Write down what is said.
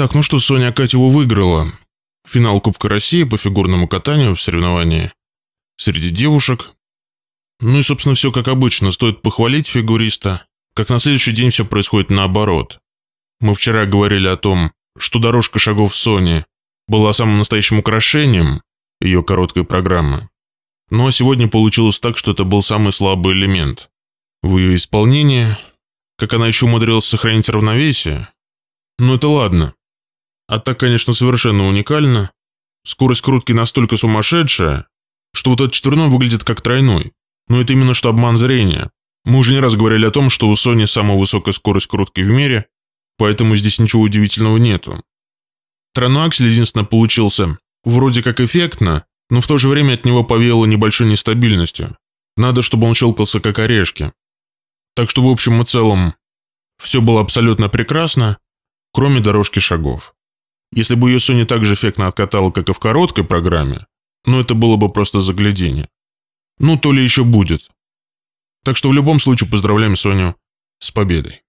Так, ну что, Соня Акатьева выиграла. Финал Кубка России по фигурному катанию в соревновании среди девушек. Ну и, собственно, все как обычно. Стоит похвалить фигуриста, как на следующий день все происходит наоборот. Мы вчера говорили о том, что дорожка шагов Сони была самым настоящим украшением ее короткой программы. Ну а сегодня получилось так, что это был самый слабый элемент. В ее исполнении, как она еще умудрилась сохранить равновесие. Но ну, это ладно. А так, конечно, совершенно уникально. Скорость крутки настолько сумасшедшая, что вот этот четверной выглядит как тройной. Но это именно что обман зрения. Мы уже не раз говорили о том, что у Sony самая высокая скорость крутки в мире, поэтому здесь ничего удивительного нету. Транаксель единственно получился вроде как эффектно, но в то же время от него повеяло небольшой нестабильностью. Надо, чтобы он щелкался как орешки. Так что в общем и целом все было абсолютно прекрасно, кроме дорожки шагов. Если бы ее Соня так же эффектно откатала, как и в короткой программе, ну это было бы просто заглядение. Ну, то ли еще будет. Так что в любом случае поздравляем Соню с победой.